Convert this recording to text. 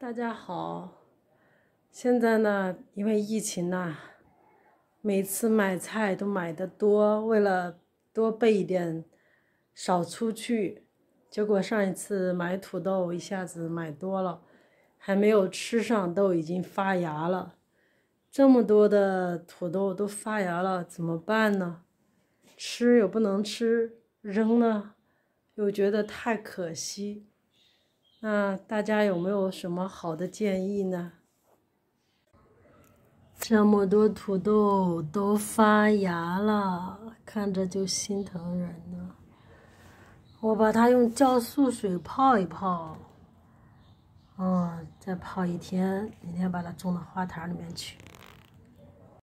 大家好，现在呢，因为疫情呐，每次买菜都买的多，为了多备一点，少出去。结果上一次买土豆，一下子买多了，还没有吃上，都已经发芽了。这么多的土豆都发芽了，怎么办呢？吃又不能吃，扔呢又觉得太可惜。那大家有没有什么好的建议呢？这么多土豆都发芽了，看着就心疼人呢。我把它用酵素水泡一泡，嗯，再泡一天，明天把它种到花坛里面去。